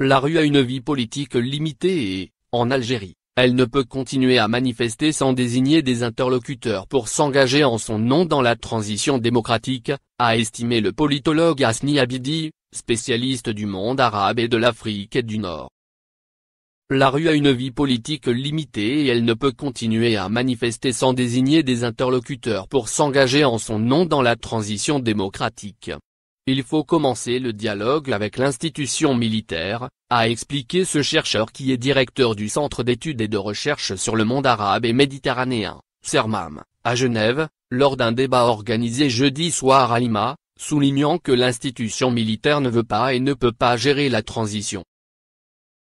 La rue a une vie politique limitée et, en Algérie, elle ne peut continuer à manifester sans désigner des interlocuteurs pour s'engager en son nom dans la transition démocratique, a estimé le politologue Asni Abidi, spécialiste du monde arabe et de l'Afrique et du Nord. La rue a une vie politique limitée et elle ne peut continuer à manifester sans désigner des interlocuteurs pour s'engager en son nom dans la transition démocratique. Il faut commencer le dialogue avec l'institution militaire, a expliqué ce chercheur qui est directeur du Centre d'études et de recherche sur le monde arabe et méditerranéen, CERMAM, à Genève, lors d'un débat organisé jeudi soir à Lima, soulignant que l'institution militaire ne veut pas et ne peut pas gérer la transition.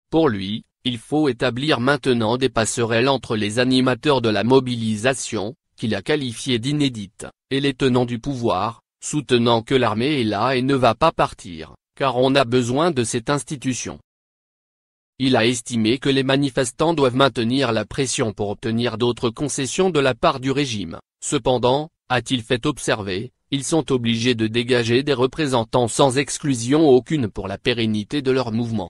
Pour lui, il faut établir maintenant des passerelles entre les animateurs de la mobilisation, qu'il a qualifié d'inédite, et les tenants du pouvoir, soutenant que l'armée est là et ne va pas partir, car on a besoin de cette institution. Il a estimé que les manifestants doivent maintenir la pression pour obtenir d'autres concessions de la part du régime. Cependant, a-t-il fait observer, ils sont obligés de dégager des représentants sans exclusion aucune pour la pérennité de leur mouvement.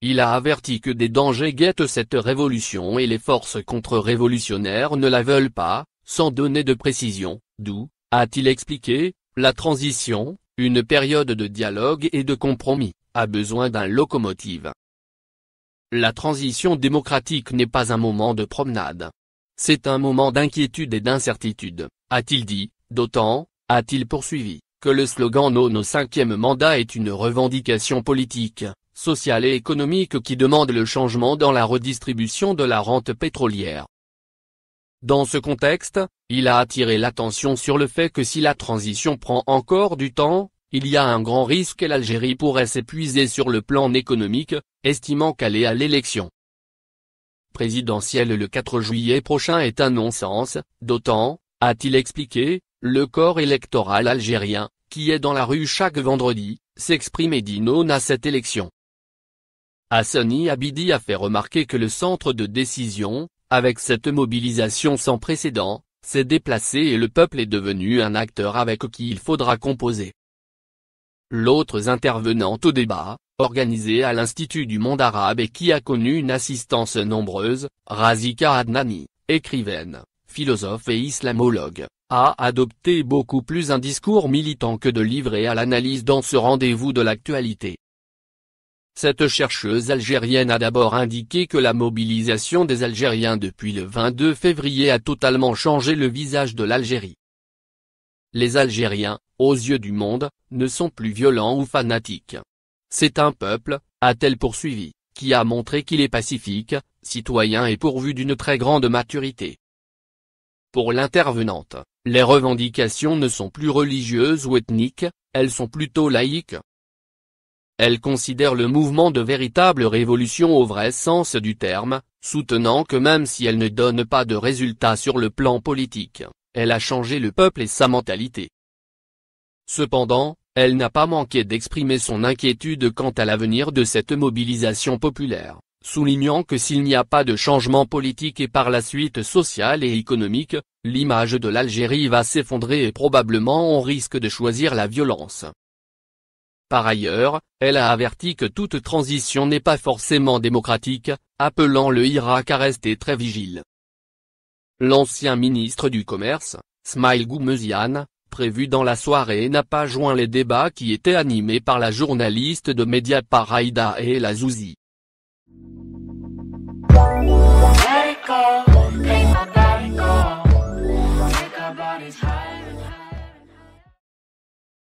Il a averti que des dangers guettent cette révolution et les forces contre-révolutionnaires ne la veulent pas, sans donner de précision, d'où, a-t-il expliqué, la transition, une période de dialogue et de compromis, a besoin d'un locomotive. La transition démocratique n'est pas un moment de promenade. C'est un moment d'inquiétude et d'incertitude, a-t-il dit, d'autant, a-t-il poursuivi, que le slogan Non au cinquième mandat est une revendication politique, sociale et économique qui demande le changement dans la redistribution de la rente pétrolière. Dans ce contexte, il a attiré l'attention sur le fait que si la transition prend encore du temps, il y a un grand risque et l'Algérie pourrait s'épuiser sur le plan économique, estimant qu'aller à l'élection présidentielle le 4 juillet prochain est un non-sens, d'autant, a-t-il expliqué, le corps électoral algérien, qui est dans la rue chaque vendredi, s'exprime et dit non à cette élection. Hassani Abidi a fait remarquer que le centre de décision, avec cette mobilisation sans précédent, s'est déplacé et le peuple est devenu un acteur avec qui il faudra composer. L'autre intervenante au débat, organisée à l'Institut du monde arabe et qui a connu une assistance nombreuse, Razika Adnani, écrivaine, philosophe et islamologue, a adopté beaucoup plus un discours militant que de livrer à l'analyse dans ce rendez-vous de l'actualité. Cette chercheuse algérienne a d'abord indiqué que la mobilisation des Algériens depuis le 22 février a totalement changé le visage de l'Algérie. Les Algériens, aux yeux du monde, ne sont plus violents ou fanatiques. C'est un peuple, a-t-elle poursuivi, qui a montré qu'il est pacifique, citoyen et pourvu d'une très grande maturité. Pour l'intervenante, les revendications ne sont plus religieuses ou ethniques, elles sont plutôt laïques. Elle considère le mouvement de véritable révolution au vrai sens du terme, soutenant que même si elle ne donne pas de résultats sur le plan politique, elle a changé le peuple et sa mentalité. Cependant, elle n'a pas manqué d'exprimer son inquiétude quant à l'avenir de cette mobilisation populaire, soulignant que s'il n'y a pas de changement politique et par la suite social et économique, l'image de l'Algérie va s'effondrer et probablement on risque de choisir la violence. Par ailleurs, elle a averti que toute transition n'est pas forcément démocratique, appelant le Irak à rester très vigile. L'ancien ministre du Commerce, Smile Goumezian, prévu dans la soirée n'a pas joint les débats qui étaient animés par la journaliste de Mediapart et la Azouzi.